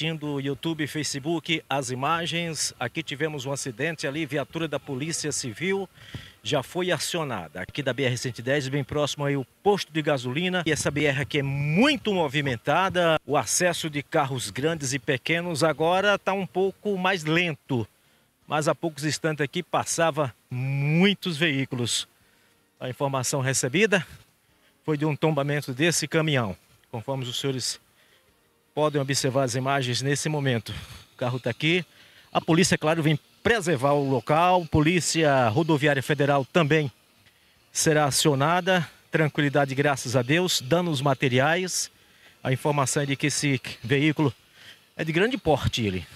curtindo YouTube e Facebook as imagens. Aqui tivemos um acidente ali, viatura da Polícia Civil já foi acionada aqui da BR-110, bem próximo aí o posto de gasolina. E essa BR aqui é muito movimentada, o acesso de carros grandes e pequenos agora está um pouco mais lento. Mas há poucos instantes aqui passava muitos veículos. A informação recebida foi de um tombamento desse caminhão, conforme os senhores podem observar as imagens nesse momento. O carro está aqui. A polícia, claro, vem preservar o local. Polícia Rodoviária Federal também será acionada. Tranquilidade, graças a Deus. Danos materiais. A informação é de que esse veículo é de grande porte. Ele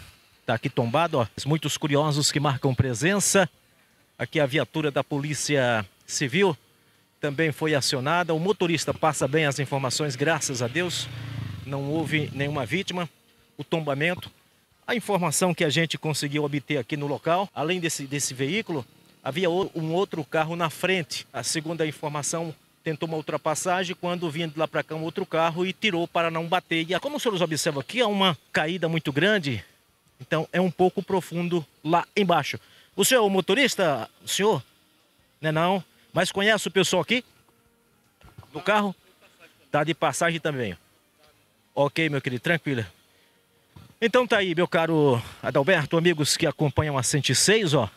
está aqui tombado. Ó. Muitos curiosos que marcam presença. Aqui a viatura da Polícia Civil também foi acionada. O motorista passa bem as informações, graças a Deus não houve nenhuma vítima. O tombamento, a informação que a gente conseguiu obter aqui no local, além desse, desse veículo, havia um outro carro na frente. A segunda informação tentou uma ultrapassagem quando vinha de lá para cá um outro carro e tirou para não bater. E como os senhores observam aqui, há uma caída muito grande, então é um pouco profundo lá embaixo. O senhor, o motorista, o senhor? Não é não? Mas conhece o pessoal aqui? Do carro? Tá de passagem também. Ok, meu querido, tranquila. Então tá aí, meu caro Adalberto, amigos que acompanham a 106, ó.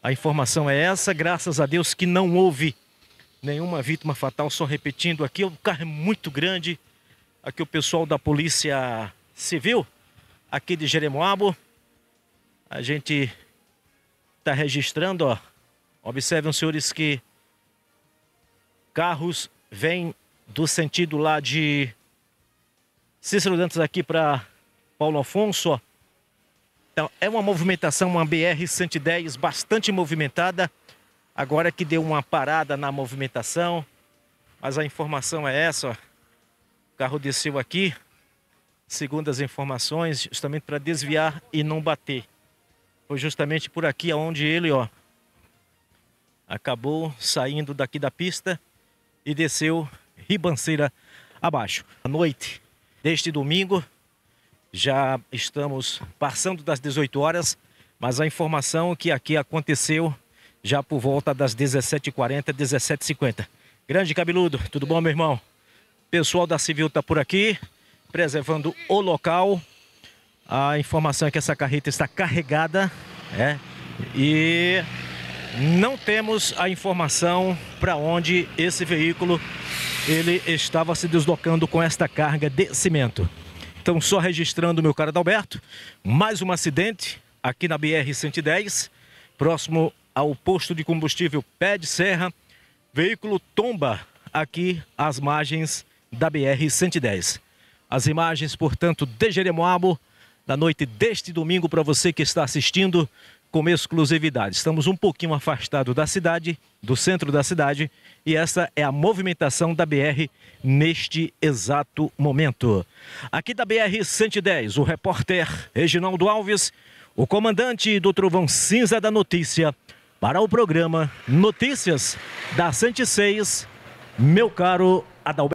A informação é essa, graças a Deus que não houve nenhuma vítima fatal, só repetindo aqui, o carro é muito grande. Aqui o pessoal da Polícia Civil, aqui de Jeremoabo. A gente tá registrando, ó. Observem, senhores, que carros vêm do sentido lá de Cícero Dantas aqui para Paulo Afonso. Então, é uma movimentação, uma BR-110 bastante movimentada. Agora que deu uma parada na movimentação, mas a informação é essa, ó. O carro desceu aqui, segundo as informações, justamente para desviar e não bater. Foi justamente por aqui aonde ele, ó, acabou saindo daqui da pista e desceu ribanceira abaixo. À noite, deste domingo. Já estamos passando das 18 horas, mas a informação que aqui aconteceu já por volta das 17h40, 17h50. Grande Cabeludo, tudo bom, meu irmão? Pessoal da Civil está por aqui, preservando o local. A informação é que essa carreta está carregada, né? E não temos a informação para onde esse veículo ele estava se deslocando com esta carga de cimento. Então, só registrando, meu caro Adalberto, mais um acidente aqui na BR-110, próximo ao posto de combustível Pé de Serra. Veículo tomba aqui às margens da BR-110. As imagens, portanto, de Jeremoabo, da noite deste domingo, para você que está assistindo com exclusividade. Estamos um pouquinho afastados da cidade, do centro da cidade, e essa é a movimentação da BR neste exato momento. Aqui da BR 110, o repórter Reginaldo Alves, o comandante do Trovão Cinza da Notícia, para o programa Notícias da 106, meu caro Adalberto.